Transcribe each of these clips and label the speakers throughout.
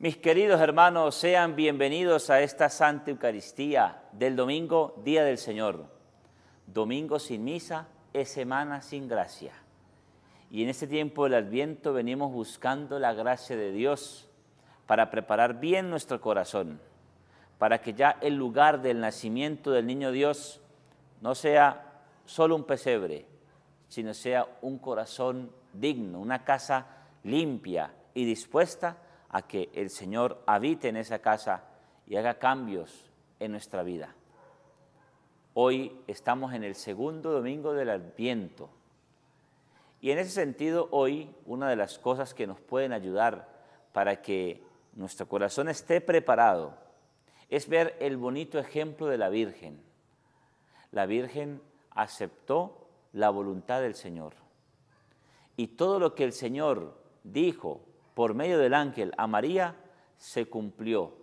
Speaker 1: Mis queridos hermanos, sean bienvenidos a esta Santa Eucaristía del domingo, Día del Señor. Domingo sin misa es semana sin gracia. Y en este tiempo del Adviento venimos buscando la gracia de Dios para preparar bien nuestro corazón, para que ya el lugar del nacimiento del niño Dios no sea solo un pesebre, sino sea un corazón digno, una casa limpia y dispuesta a que el Señor habite en esa casa y haga cambios en nuestra vida. Hoy estamos en el segundo domingo del Adviento. Y en ese sentido, hoy una de las cosas que nos pueden ayudar para que nuestro corazón esté preparado es ver el bonito ejemplo de la Virgen. La Virgen aceptó la voluntad del Señor. Y todo lo que el Señor dijo, por medio del ángel a María se cumplió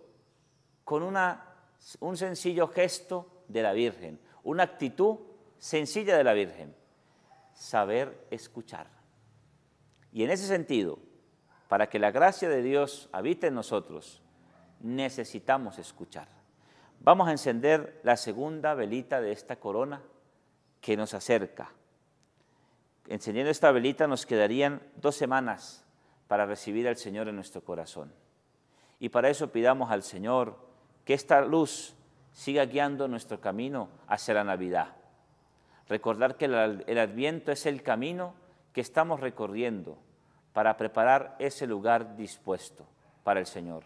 Speaker 1: con un sencillo gesto de la Virgen, una actitud sencilla de la Virgen, saber escuchar. Y en ese sentido, para que la gracia de Dios habite en nosotros, necesitamos escuchar. Vamos a encender la segunda velita de esta corona que nos acerca. Encendiendo esta velita nos quedarían dos semanas para recibir al Señor en nuestro corazón. Y para eso pidamos al Señor que esta luz siga guiando nuestro camino hacia la Navidad. Recordar que el Adviento es el camino que estamos recorriendo para preparar ese lugar dispuesto para el Señor.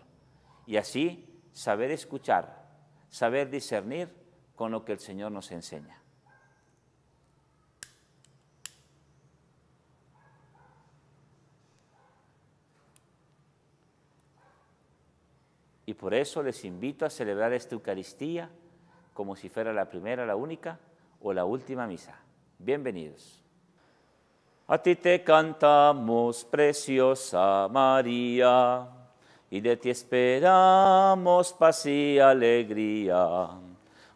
Speaker 1: Y así saber escuchar, saber discernir con lo que el Señor nos enseña. Y por eso les invito a celebrar esta Eucaristía como si fuera la primera, la única o la última misa. Bienvenidos. A ti te cantamos, preciosa María, y de ti esperamos paz y alegría.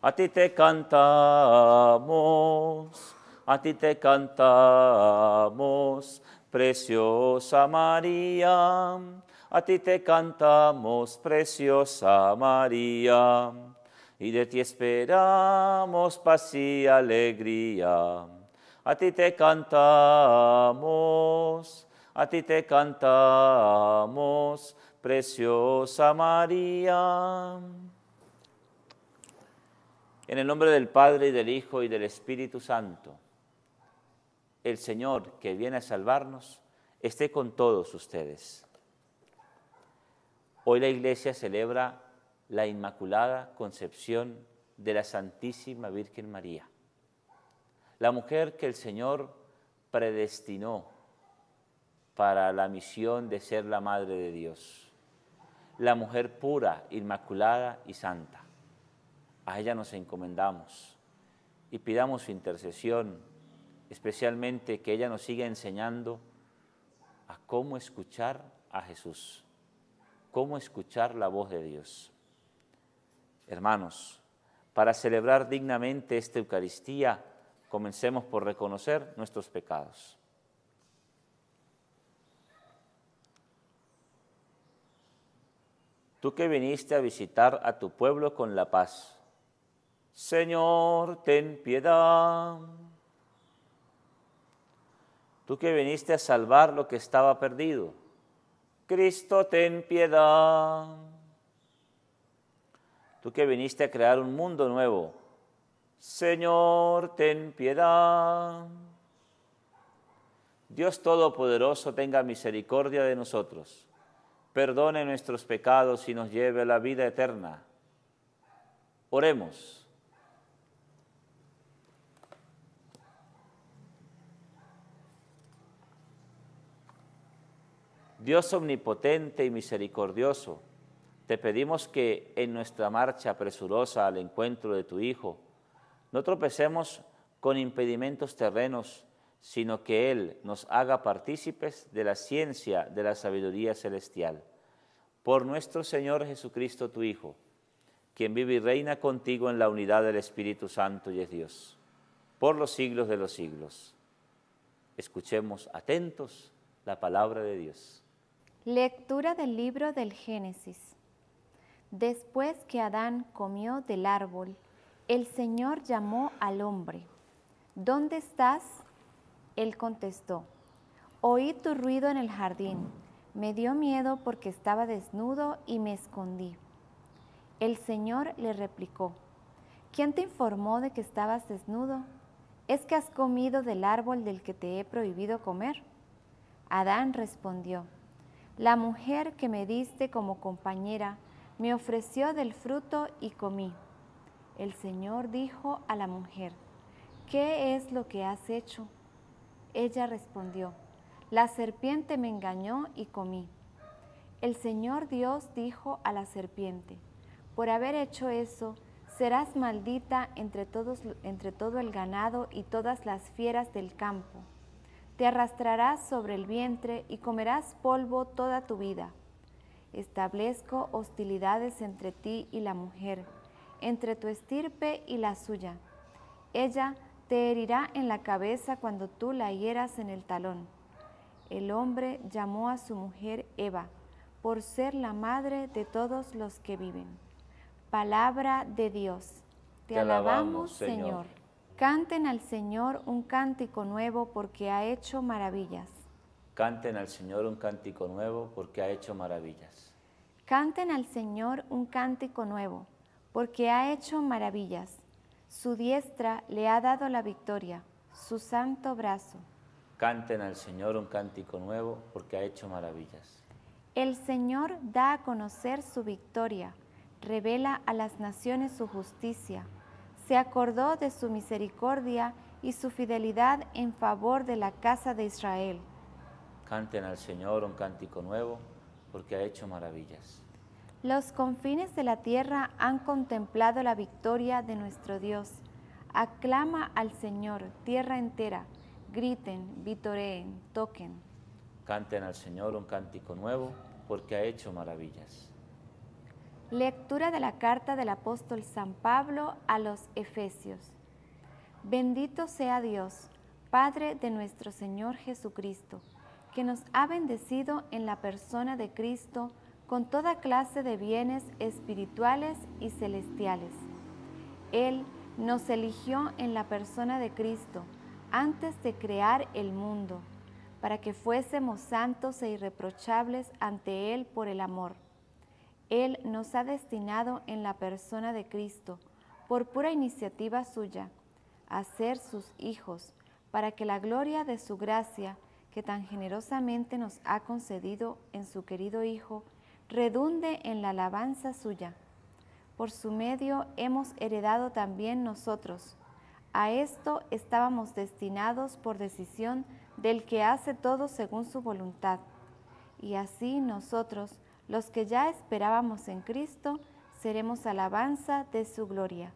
Speaker 1: A ti te cantamos, a ti te cantamos, preciosa María a ti te cantamos, preciosa María, y de ti esperamos paz y alegría. A ti te cantamos, a ti te cantamos, preciosa María. En el nombre del Padre, y del Hijo, y del Espíritu Santo, el Señor que viene a salvarnos, esté con todos ustedes. Hoy la iglesia celebra la Inmaculada Concepción de la Santísima Virgen María, la mujer que el Señor predestinó para la misión de ser la Madre de Dios, la mujer pura, inmaculada y santa. A ella nos encomendamos y pidamos su intercesión, especialmente que ella nos siga enseñando a cómo escuchar a Jesús cómo escuchar la voz de Dios. Hermanos, para celebrar dignamente esta Eucaristía, comencemos por reconocer nuestros pecados. Tú que viniste a visitar a tu pueblo con la paz. Señor, ten piedad. Tú que viniste a salvar lo que estaba perdido. Cristo, ten piedad. Tú que viniste a crear un mundo nuevo, Señor, ten piedad. Dios Todopoderoso tenga misericordia de nosotros, perdone nuestros pecados y nos lleve a la vida eterna. Oremos. Dios omnipotente y misericordioso, te pedimos que en nuestra marcha apresurosa al encuentro de tu Hijo, no tropecemos con impedimentos terrenos, sino que Él nos haga partícipes de la ciencia de la sabiduría celestial. Por nuestro Señor Jesucristo, tu Hijo, quien vive y reina contigo en la unidad del Espíritu Santo y es Dios, por los siglos de los siglos. Escuchemos atentos la palabra de Dios.
Speaker 2: Lectura del libro del Génesis. Después que Adán comió del árbol, el Señor llamó al hombre. ¿Dónde estás? Él contestó. Oí tu ruido en el jardín. Me dio miedo porque estaba desnudo y me escondí. El Señor le replicó. ¿Quién te informó de que estabas desnudo? ¿Es que has comido del árbol del que te he prohibido comer? Adán respondió, la mujer que me diste como compañera me ofreció del fruto y comí. El Señor dijo a la mujer, ¿qué es lo que has hecho? Ella respondió, la serpiente me engañó y comí. El Señor Dios dijo a la serpiente, por haber hecho eso, serás maldita entre, todo el ganado y todas las fieras del campo te arrastrarás sobre el vientre y comerás polvo toda tu vida. Establezco hostilidades entre ti y la mujer, entre tu estirpe y la suya. Ella te herirá en la cabeza cuando tú la hieras en el talón. El hombre llamó a su mujer Eva, por ser la madre de todos los que viven. Palabra de Dios.
Speaker 1: Te, alabamos, Señor.
Speaker 2: Canten al Señor un cántico nuevo porque ha hecho maravillas.
Speaker 1: Canten al Señor un cántico nuevo porque ha hecho maravillas.
Speaker 2: Canten al Señor un cántico nuevo porque ha hecho maravillas. Su diestra le ha dado la victoria, su santo brazo.
Speaker 1: Canten al Señor un cántico nuevo porque ha hecho maravillas.
Speaker 2: El Señor da a conocer su victoria, revela a las naciones su justicia se acordó de su misericordia y su fidelidad en favor de la casa de Israel.
Speaker 1: Canten al Señor un cántico nuevo, porque ha hecho maravillas.
Speaker 2: Los confines de la tierra han contemplado la victoria de nuestro Dios. Aclama al Señor, tierra entera. Griten, vitoreen, toquen.
Speaker 1: Canten al Señor un cántico nuevo, porque ha hecho maravillas.
Speaker 2: Lectura de la carta del apóstol San Pablo a los Efesios. Bendito sea Dios, Padre de nuestro Señor Jesucristo, que nos ha bendecido en la persona de Cristo con toda clase de bienes espirituales y celestiales. Él nos eligió en la persona de Cristo antes de crear el mundo, para que fuésemos santos e irreprochables ante Él por el amor él nos ha destinado en la persona de Cristo, por pura iniciativa suya, a ser sus hijos, para que la gloria de su gracia, que tan generosamente nos ha concedido en su querido Hijo, redunde en la alabanza suya. Por su medio hemos heredado también nosotros. A esto estábamos destinados por decisión del que hace todo según su voluntad. Y así nosotros, los que ya esperábamos en Cristo, seremos alabanza de su gloria.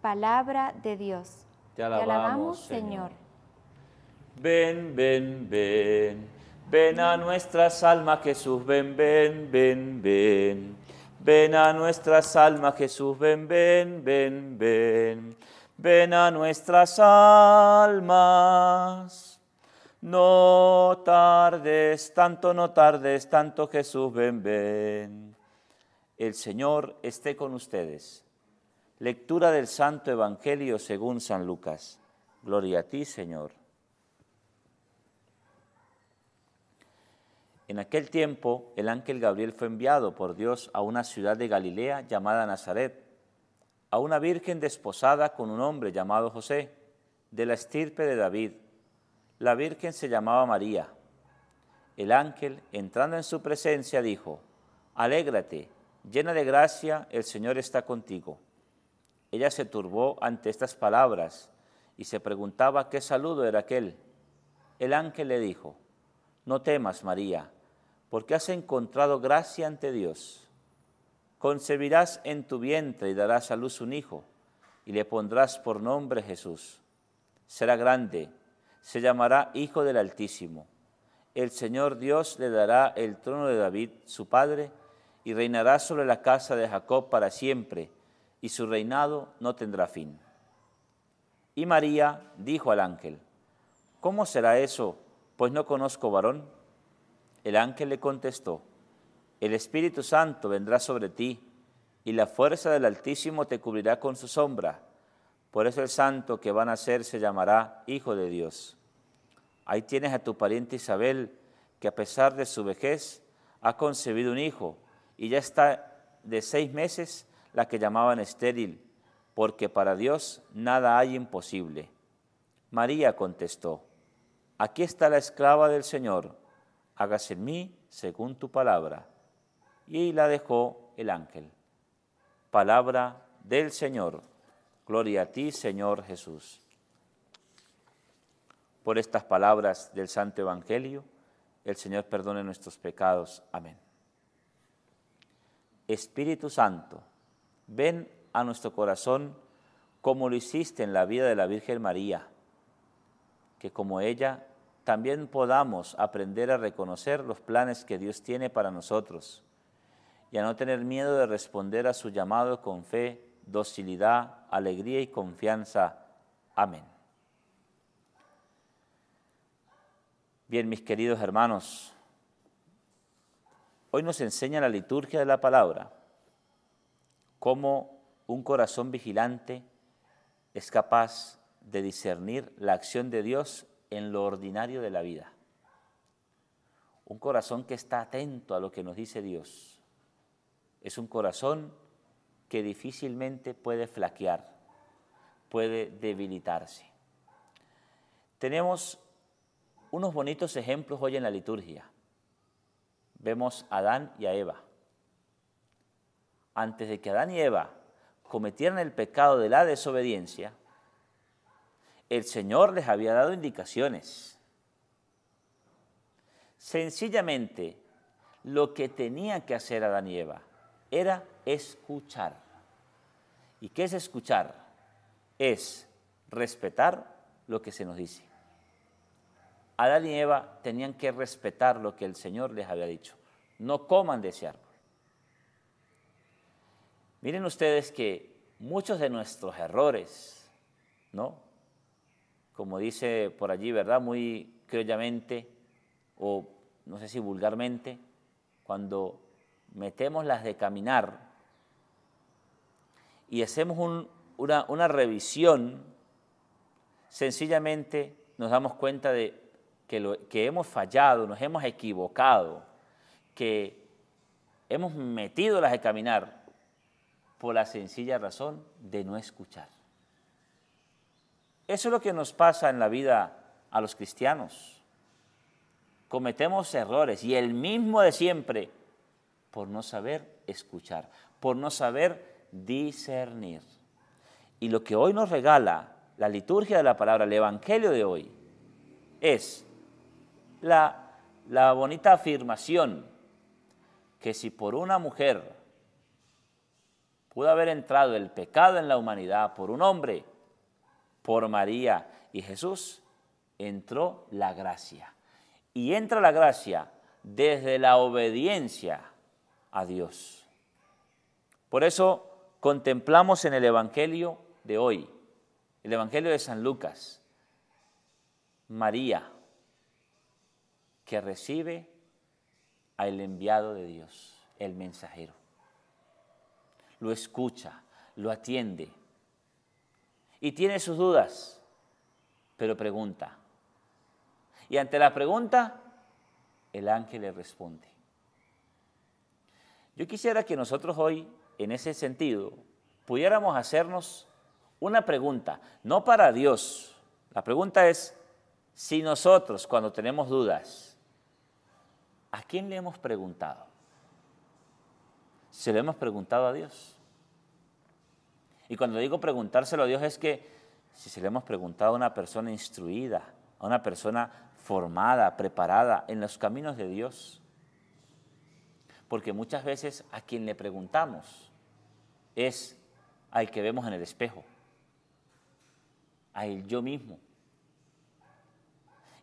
Speaker 2: Palabra de Dios. Te alabamos, Señor.
Speaker 1: Ven, ven, ven. Ven a nuestras almas, Jesús, ven, ven, ven, ven. Ven a nuestras almas, Jesús, ven, ven, ven, ven. Ven a nuestras almas. No tardes, tanto no tardes, tanto Jesús, ven, ven. El Señor esté con ustedes. Lectura del Santo Evangelio según San Lucas. Gloria a ti, Señor. En aquel tiempo el ángel Gabriel fue enviado por Dios a una ciudad de Galilea llamada Nazaret, a una virgen desposada con un hombre llamado José, de la estirpe de David la Virgen se llamaba María. El ángel, entrando en su presencia, dijo, Alégrate, llena de gracia, el Señor está contigo. Ella se turbó ante estas palabras y se preguntaba qué saludo era aquel. El ángel le dijo, No temas, María, porque has encontrado gracia ante Dios. Concebirás en tu vientre y darás a luz un hijo, y le pondrás por nombre Jesús. Será grande se llamará Hijo del Altísimo. El Señor Dios le dará el trono de David, su padre, y reinará sobre la casa de Jacob para siempre, y su reinado no tendrá fin. Y María dijo al ángel, ¿Cómo será eso? Pues no conozco varón. El ángel le contestó, El Espíritu Santo vendrá sobre ti, y la fuerza del Altísimo te cubrirá con su sombra por eso el santo que van a ser se llamará Hijo de Dios. Ahí tienes a tu pariente Isabel, que a pesar de su vejez ha concebido un hijo y ya está de seis meses la que llamaban estéril, porque para Dios nada hay imposible. María contestó, aquí está la esclava del Señor, hágase en mí según tu palabra. Y la dejó el ángel. Palabra del Señor. Gloria a ti, Señor Jesús. Por estas palabras del Santo Evangelio, el Señor perdone nuestros pecados. Amén. Espíritu Santo, ven a nuestro corazón como lo hiciste en la vida de la Virgen María, que como ella también podamos aprender a reconocer los planes que Dios tiene para nosotros y a no tener miedo de responder a su llamado con fe, docilidad alegría y confianza. Amén. Bien, mis queridos hermanos, hoy nos enseña la liturgia de la palabra cómo un corazón vigilante es capaz de discernir la acción de Dios en lo ordinario de la vida. Un corazón que está atento a lo que nos dice Dios. Es un corazón que difícilmente puede flaquear, puede debilitarse. Tenemos unos bonitos ejemplos hoy en la liturgia. Vemos a Adán y a Eva. Antes de que Adán y Eva cometieran el pecado de la desobediencia, el Señor les había dado indicaciones. Sencillamente, lo que tenía que hacer Adán y Eva era escuchar. ¿Y qué es escuchar? Es respetar lo que se nos dice. Adán y Eva tenían que respetar lo que el Señor les había dicho. No coman de ese árbol. Miren ustedes que muchos de nuestros errores, ¿no? Como dice por allí, ¿verdad? Muy criollamente o no sé si vulgarmente, cuando metemos las de caminar y hacemos una, revisión, sencillamente nos damos cuenta de que, que hemos fallado, nos hemos equivocado, que hemos metido las de caminar por la sencilla razón de no escuchar. Eso es lo que nos pasa en la vida a los cristianos. Cometemos errores y el mismo de siempre, por no saber escuchar, por no saber discernir. Y lo que hoy nos regala la liturgia de la palabra, el Evangelio de hoy, es la, bonita afirmación que si por una mujer pudo haber entrado el pecado en la humanidad, por un hombre, por María y Jesús, entró la gracia. Y entra la gracia desde la obediencia a Dios. Por eso contemplamos en el Evangelio de hoy, el Evangelio de San Lucas, María, que recibe al enviado de Dios, el mensajero. Lo escucha, lo atiende y tiene sus dudas, pero pregunta. Y ante la pregunta, el ángel le responde. Yo quisiera que nosotros hoy, en ese sentido, pudiéramos hacernos una pregunta, no para Dios. La pregunta es, si nosotros cuando tenemos dudas, ¿a quién le hemos preguntado? Se lo hemos preguntado a Dios. Y cuando digo preguntárselo a Dios es que si se lo hemos preguntado a una persona instruida, a una persona formada, preparada en los caminos de Dios, porque muchas veces a quien le preguntamos es al que vemos en el espejo, al yo mismo.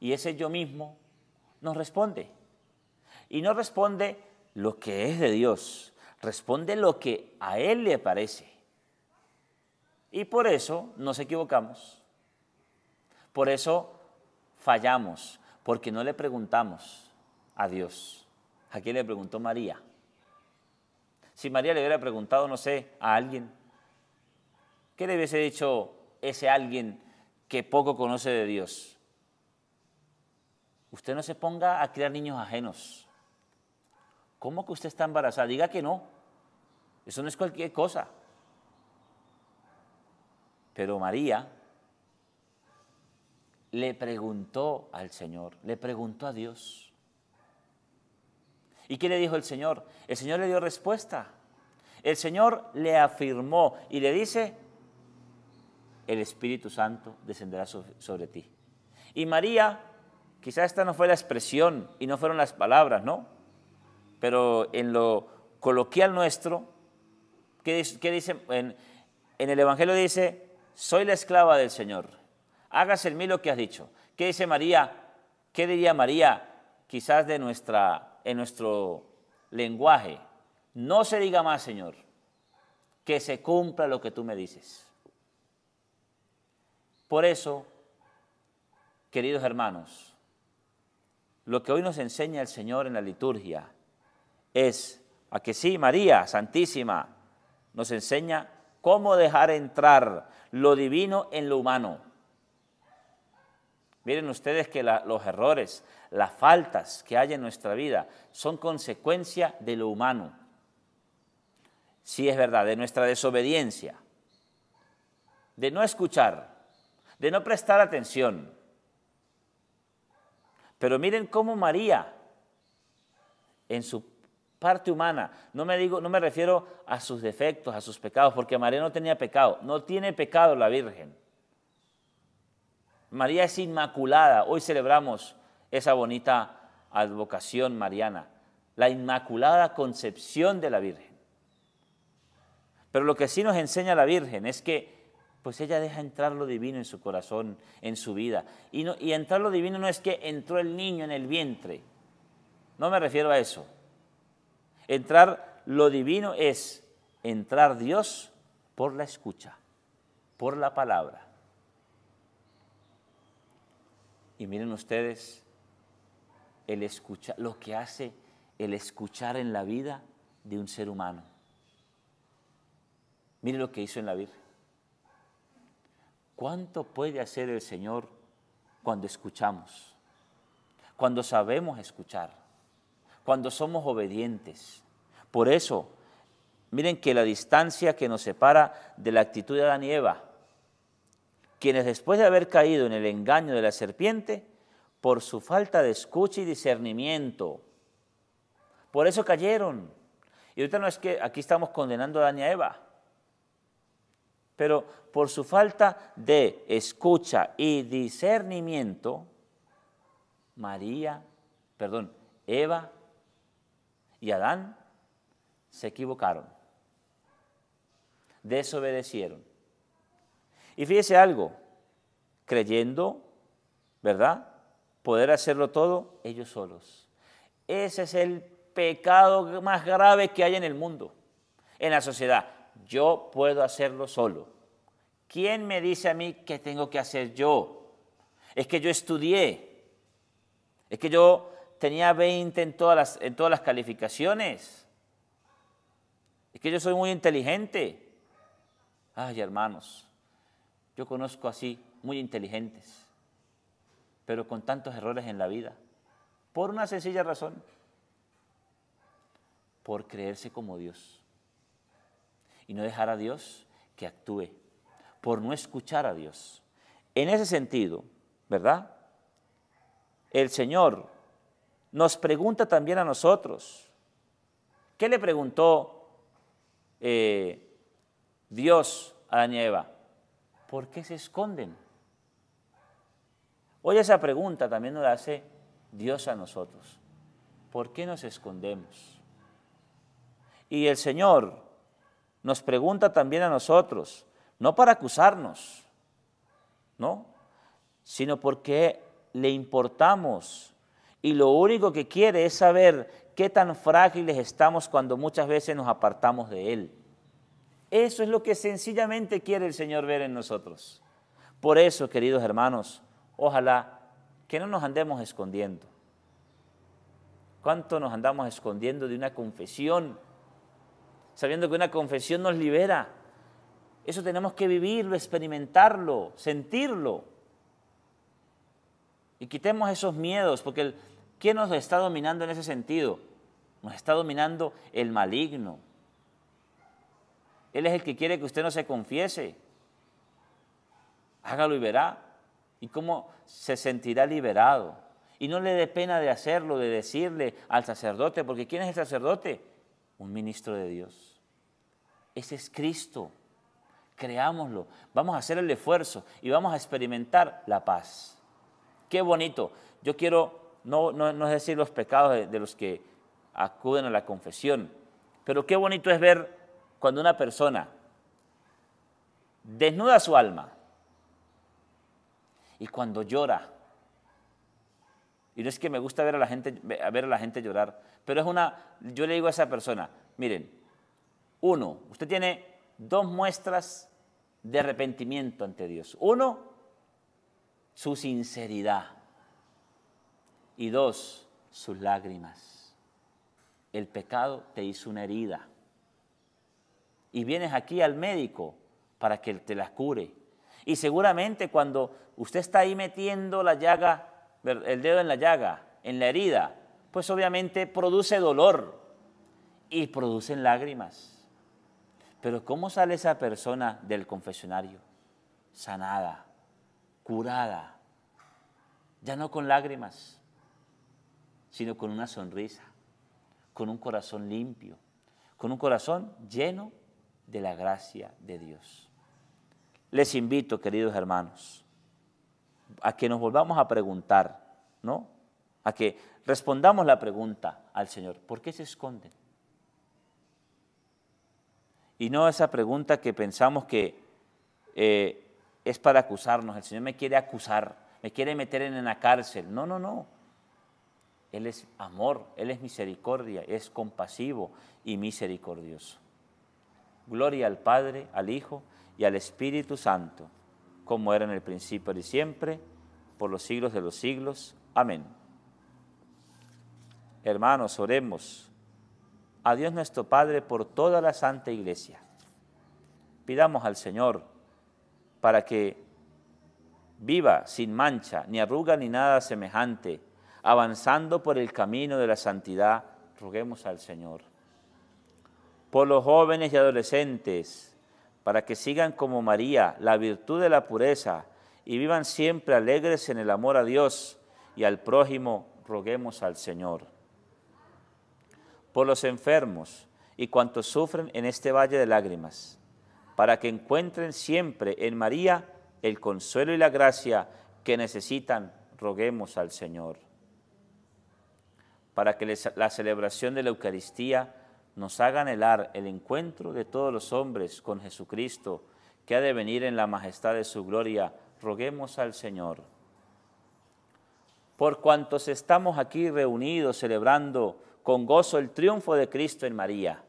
Speaker 1: Y ese yo mismo nos responde. Y no responde lo que es de Dios, responde lo que a Él le parece. Y por eso nos equivocamos. Por eso fallamos, porque no le preguntamos a Dios. ¿A quién le preguntó María? Si María le hubiera preguntado, no sé, a alguien, ¿qué le hubiese dicho ese alguien que poco conoce de Dios? Usted no se ponga a criar niños ajenos. ¿Cómo que usted está embarazada? Diga que no. Eso no es cualquier cosa. Pero María le preguntó al Señor, le preguntó a Dios. ¿Y qué le dijo el Señor? El Señor le dio respuesta. El Señor le afirmó y le dice, el Espíritu Santo descenderá sobre ti. Y María, quizás esta no fue la expresión y no fueron las palabras, ¿no? Pero en lo coloquial nuestro, ¿qué, dice? En, en el Evangelio dice, soy la esclava del Señor, hágase en mí lo que has dicho. ¿Qué dice María? ¿Qué diría María quizás de nuestra en nuestro lenguaje. No se diga más, Señor, que se cumpla lo que tú me dices. Por eso, queridos hermanos, lo que hoy nos enseña el Señor en la liturgia es a que sí, María Santísima nos enseña cómo dejar entrar lo divino en lo humano. Miren ustedes que los errores, las faltas que hay en nuestra vida son consecuencia de lo humano. Sí es verdad, de nuestra desobediencia, de no escuchar, de no prestar atención. Pero miren cómo María, en su parte humana, no me, digo, no me refiero a sus defectos, a sus pecados, porque María no tenía pecado, no tiene pecado la Virgen. María es inmaculada, hoy celebramos esa bonita advocación mariana, la Inmaculada Concepción de la Virgen. Pero lo que sí nos enseña la Virgen es que pues ella deja entrar lo divino en su corazón, en su vida. Y, y entrar lo divino no es que entró el niño en el vientre, no me refiero a eso. Entrar lo divino es entrar Dios por la escucha, por la palabra. Y miren ustedes, lo que hace el escuchar en la vida de un ser humano. Mire lo que hizo en la vida. ¿Cuánto puede hacer el Señor cuando escuchamos? Cuando sabemos escuchar, cuando somos obedientes. Por eso, miren que la distancia que nos separa de la actitud de Adán y Eva, quienes después de haber caído en el engaño de la serpiente, por su falta de escucha y discernimiento. Por eso cayeron. Y ahorita no es que aquí estamos condenando a Adán y a Eva, pero por su falta de escucha y discernimiento, María, perdón, Eva y Adán se equivocaron, desobedecieron. Y fíjese algo, creyendo, ¿verdad? poder hacerlo todo ellos solos. Ese es el pecado más grave que hay en el mundo, en la sociedad. Yo puedo hacerlo solo. ¿Quién me dice a mí qué tengo que hacer yo? Es que yo estudié. Es que yo tenía 20 en todas las, en todas las calificaciones. Es que yo soy muy inteligente. Ay, hermanos, yo conozco así muy inteligentes pero con tantos errores en la vida. Por una sencilla razón, por creerse como Dios y no dejar a Dios que actúe, por no escuchar a Dios. En ese sentido, ¿verdad? El Señor nos pregunta también a nosotros. ¿Qué le preguntó eh, Dios a Daniel Eva? ¿Por qué se esconden? Hoy esa pregunta también nos la hace Dios a nosotros. ¿Por qué nos escondemos? Y el Señor nos pregunta también a nosotros, no para acusarnos, ¿no? Sino porque le importamos y lo único que quiere es saber qué tan frágiles estamos cuando muchas veces nos apartamos de Él. Eso es lo que sencillamente quiere el Señor ver en nosotros. Por eso, queridos hermanos, Ojalá que no nos andemos escondiendo. ¿Cuánto nos andamos escondiendo de una confesión? Sabiendo que una confesión nos libera. Eso tenemos que vivirlo, experimentarlo, sentirlo. Y quitemos esos miedos, porque el, nos está dominando en ese sentido? Nos está dominando el maligno. Él es el que quiere que usted no se confiese. Hágalo y verá y cómo se sentirá liberado. Y no le dé pena de hacerlo, de decirle al sacerdote, porque ¿quién es el sacerdote? Un ministro de Dios. Ese es Cristo. Creámoslo. Vamos a hacer el esfuerzo y vamos a experimentar la paz. Qué bonito. Yo quiero, no, no, es decir los pecados de los que acuden a la confesión, pero qué bonito es ver cuando una persona desnuda su alma, y cuando llora. Y no es que me gusta ver a la gente, ver a la gente llorar, pero es una, yo le digo a esa persona, miren, uno, usted tiene dos muestras de arrepentimiento ante Dios. Uno, su sinceridad. Y dos, sus lágrimas. El pecado te hizo una herida. Y vienes aquí al médico para que te las cure. Y seguramente cuando usted está ahí metiendo la llaga, el dedo en la llaga, en la herida, pues obviamente produce dolor y producen lágrimas. Pero ¿cómo sale esa persona del confesionario? Sanada, curada, ya no con lágrimas, sino con una sonrisa, con un corazón limpio, con un corazón lleno de la gracia de Dios. Les invito, queridos hermanos, a que nos volvamos a preguntar, ¿no? A que respondamos la pregunta al Señor, ¿por qué se esconden? Y no esa pregunta que pensamos que eh, es para acusarnos, el Señor me quiere acusar, me quiere meter en la cárcel. No, no, no. Él es amor, Él es misericordia, es compasivo y misericordioso. Gloria al Padre, al Hijo y al Espíritu Santo como era en el principio y siempre, por los siglos de los siglos. Amén. Hermanos, oremos a Dios nuestro Padre por toda la Santa Iglesia. Pidamos al Señor para que viva sin mancha, ni arruga, ni nada semejante, avanzando por el camino de la santidad, roguemos al Señor. Por los jóvenes y adolescentes, para que sigan como María la virtud de la pureza y vivan siempre alegres en el amor a Dios y al prójimo, roguemos al Señor. Por los enfermos y cuantos sufren en este valle de lágrimas, para que encuentren siempre en María el consuelo y la gracia que necesitan, roguemos al Señor. Para que la celebración de la Eucaristía nos haga anhelar el encuentro de todos los hombres con Jesucristo, que ha de venir en la majestad de su gloria, roguemos al Señor. Por cuantos estamos aquí reunidos celebrando con gozo el triunfo de Cristo en María,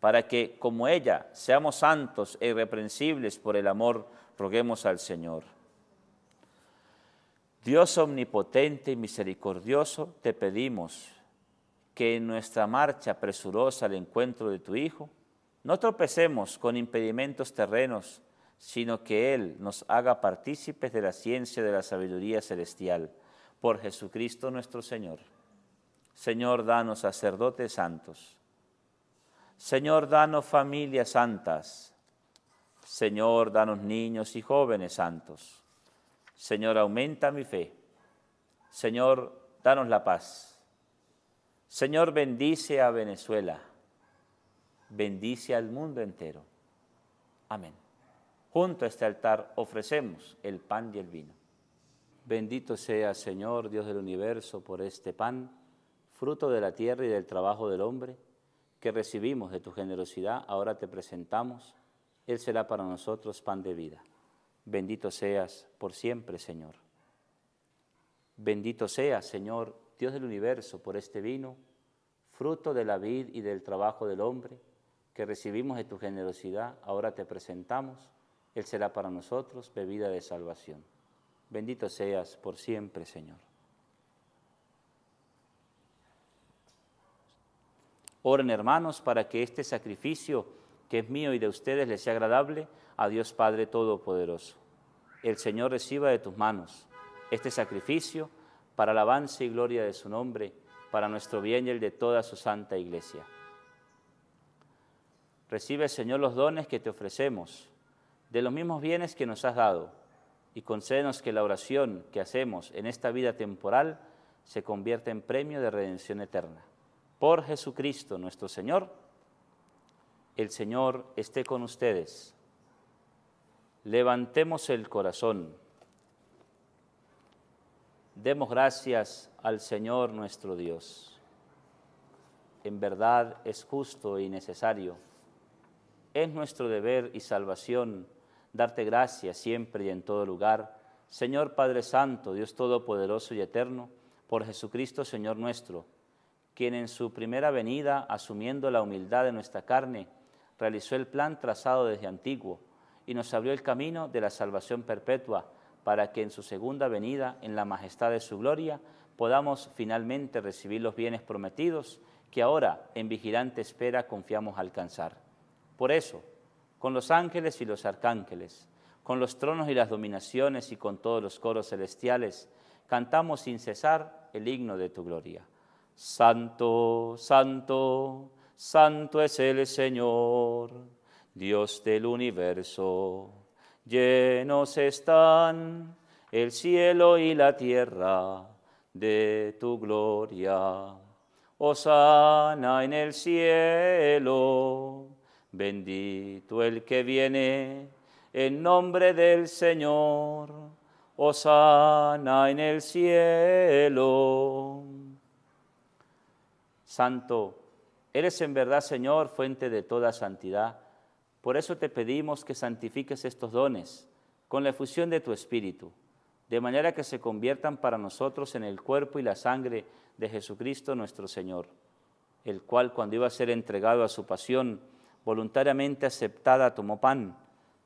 Speaker 1: para que como ella seamos santos e irreprensibles por el amor, roguemos al Señor. Dios omnipotente y misericordioso, te pedimos que en nuestra marcha presurosa al encuentro de tu Hijo, no tropecemos con impedimentos terrenos, sino que Él nos haga partícipes de la ciencia de la sabiduría celestial, por Jesucristo nuestro Señor. Señor, danos sacerdotes santos. Señor, danos familias santas. Señor, danos niños y jóvenes santos. Señor, aumenta mi fe. Señor, danos la paz. Señor, bendice a Venezuela, bendice al mundo entero. Amén. Junto a este altar ofrecemos el pan y el vino. Bendito sea, Señor, Dios del universo, por este pan, fruto de la tierra y del trabajo del hombre, que recibimos de tu generosidad, ahora te presentamos. Él será para nosotros pan de vida. Bendito seas por siempre, Señor. Bendito sea, Señor, del universo, por este vino, fruto de la vid y del trabajo del hombre, que recibimos de tu generosidad, ahora te presentamos. Él será para nosotros bebida de salvación. Bendito seas por siempre, Señor. Oren, hermanos, para que este sacrificio que es mío y de ustedes le sea agradable a Dios Padre Todopoderoso. El Señor reciba de tus manos este sacrificio para avance y gloria de su nombre, para nuestro bien y el de toda su santa iglesia. Recibe, Señor, los dones que te ofrecemos, de los mismos bienes que nos has dado, y concédenos que la oración que hacemos en esta vida temporal se convierta en premio de redención eterna. Por Jesucristo nuestro Señor, el Señor esté con ustedes. Levantemos el corazón. Demos gracias al Señor nuestro Dios. En verdad es justo y necesario. Es nuestro deber y salvación darte gracias siempre y en todo lugar, Señor Padre Santo, Dios Todopoderoso y Eterno, por Jesucristo Señor nuestro, quien en su primera venida, asumiendo la humildad de nuestra carne, realizó el plan trazado desde antiguo y nos abrió el camino de la salvación perpetua para que en su segunda venida, en la majestad de su gloria, podamos finalmente recibir los bienes prometidos que ahora en vigilante espera confiamos alcanzar. Por eso, con los ángeles y los arcángeles, con los tronos y las dominaciones y con todos los coros celestiales, cantamos sin cesar el himno de tu gloria. Santo, santo, santo es el Señor, Dios del universo. Llenos están el cielo y la tierra de tu gloria. sana en el cielo, bendito el que viene en nombre del Señor. sana en el cielo. Santo, eres en verdad, Señor, fuente de toda santidad por eso te pedimos que santifiques estos dones con la efusión de tu Espíritu, de manera que se conviertan para nosotros en el cuerpo y la sangre de Jesucristo nuestro Señor, el cual cuando iba a ser entregado a su pasión, voluntariamente aceptada, tomó pan,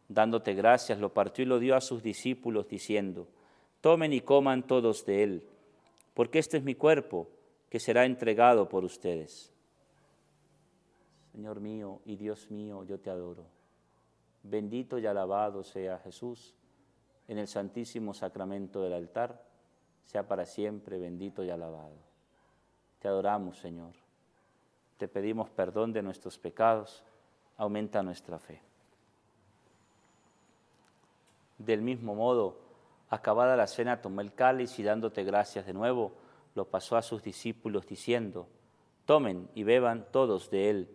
Speaker 1: dándote gracias, lo partió y lo dio a sus discípulos, diciendo, tomen y coman todos de él, porque este es mi cuerpo que será entregado por ustedes. Señor mío y Dios mío, yo te adoro. Bendito y alabado sea Jesús en el santísimo sacramento del altar, sea para siempre bendito y alabado. Te adoramos, Señor. Te pedimos perdón de nuestros pecados. Aumenta nuestra fe. Del mismo modo, acabada la cena, tomó el cáliz y dándote gracias de nuevo, lo pasó a sus discípulos diciendo, tomen y beban todos de él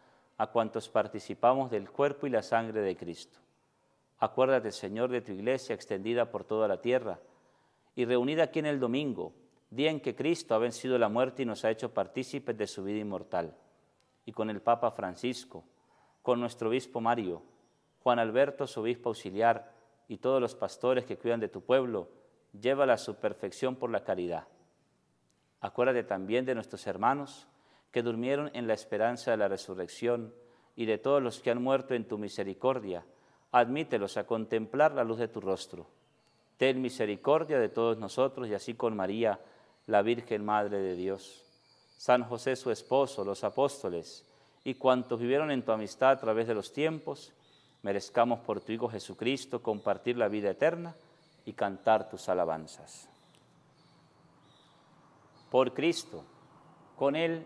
Speaker 1: a cuantos participamos del cuerpo y la sangre de Cristo. Acuérdate, Señor, de tu iglesia extendida por toda la tierra y reunida aquí en el domingo, día en que Cristo ha vencido la muerte y nos ha hecho partícipes de su vida inmortal. Y con el Papa Francisco, con nuestro obispo Mario, Juan Alberto, su obispo auxiliar, y todos los pastores que cuidan de tu pueblo, llévala a su perfección por la caridad. Acuérdate también de nuestros hermanos, que durmieron en la esperanza de la resurrección, y de todos los que han muerto en tu misericordia, admítelos a contemplar la luz de tu rostro. Ten misericordia de todos nosotros y así con María, la Virgen Madre de Dios, San José su esposo, los apóstoles y cuantos vivieron en tu amistad a través de los tiempos, merezcamos por tu Hijo Jesucristo compartir la vida eterna y cantar tus alabanzas. Por Cristo, con Él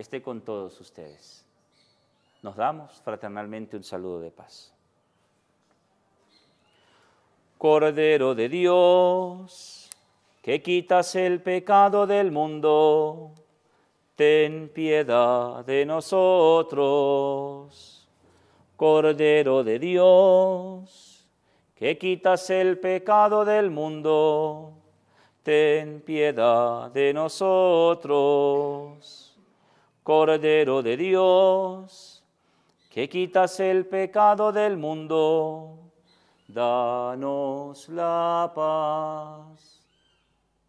Speaker 1: esté con todos ustedes. Nos damos fraternalmente un saludo de paz. Cordero de Dios, que quitas el pecado del mundo, ten piedad de nosotros. Cordero de Dios, que quitas el pecado del mundo, ten piedad de nosotros. Cordero de Dios, que quitas el pecado del mundo, danos la paz.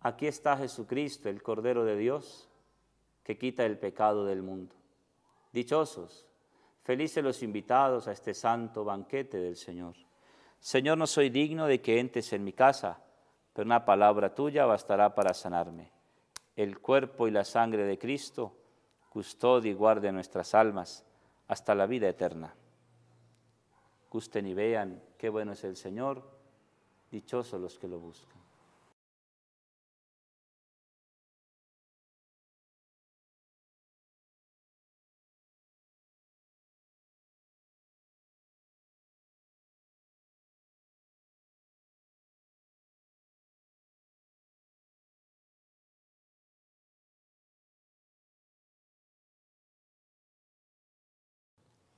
Speaker 1: Aquí está Jesucristo, el Cordero de Dios, que quita el pecado del mundo. Dichosos, felices los invitados a este santo banquete del Señor. Señor, no soy digno de que entres en mi casa, pero una palabra tuya bastará para sanarme. El cuerpo y la sangre de Cristo custodie y guarde nuestras almas hasta la vida eterna. Gusten y vean qué bueno es el Señor, dichosos los que lo buscan.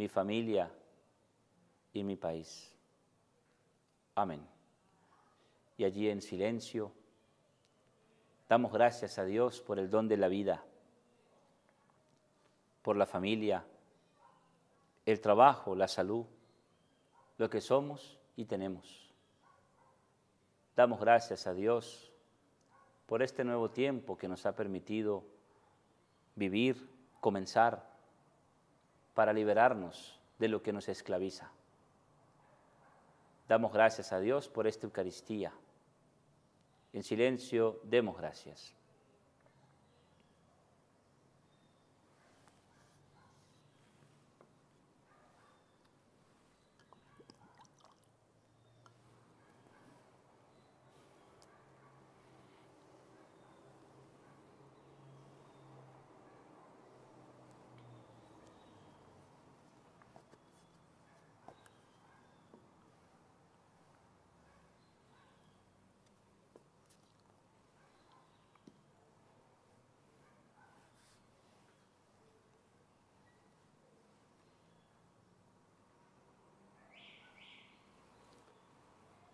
Speaker 1: mi familia y mi país. Amén. Y allí en silencio damos gracias a Dios por el don de la vida, por la familia, el trabajo, la salud, lo que somos y tenemos. Damos gracias a Dios por este nuevo tiempo que nos ha permitido vivir, comenzar, para liberarnos de lo que nos esclaviza. Damos gracias a Dios por esta Eucaristía. En silencio, demos gracias.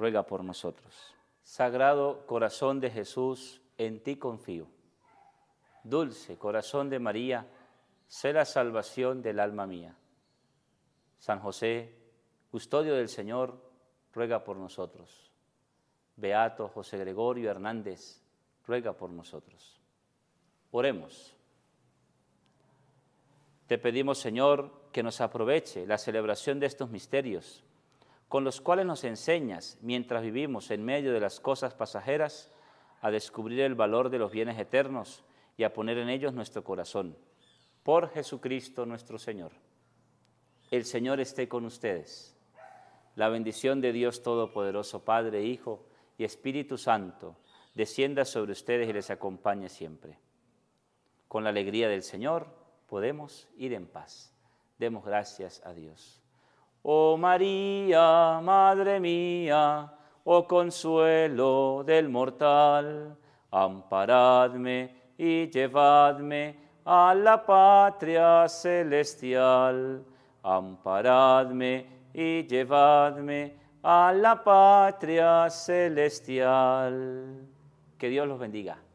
Speaker 1: ruega por nosotros. Sagrado corazón de Jesús, en ti confío. Dulce corazón de María, sé la salvación del alma mía. San José, custodio del Señor, ruega por nosotros. Beato José Gregorio Hernández, ruega por nosotros. Oremos. Te pedimos, Señor, que nos aproveche la celebración de estos misterios con los cuales nos enseñas, mientras vivimos en medio de las cosas pasajeras, a descubrir el valor de los bienes eternos y a poner en ellos nuestro corazón. Por Jesucristo nuestro Señor. El Señor esté con ustedes. La bendición de Dios Todopoderoso, Padre, Hijo y Espíritu Santo, descienda sobre ustedes y les acompañe siempre. Con la alegría del Señor podemos ir en paz. Demos gracias a Dios. Oh María, Madre mía, oh consuelo del mortal, amparadme y llevadme a la patria celestial. Amparadme y llevadme a la patria celestial. Que Dios los bendiga.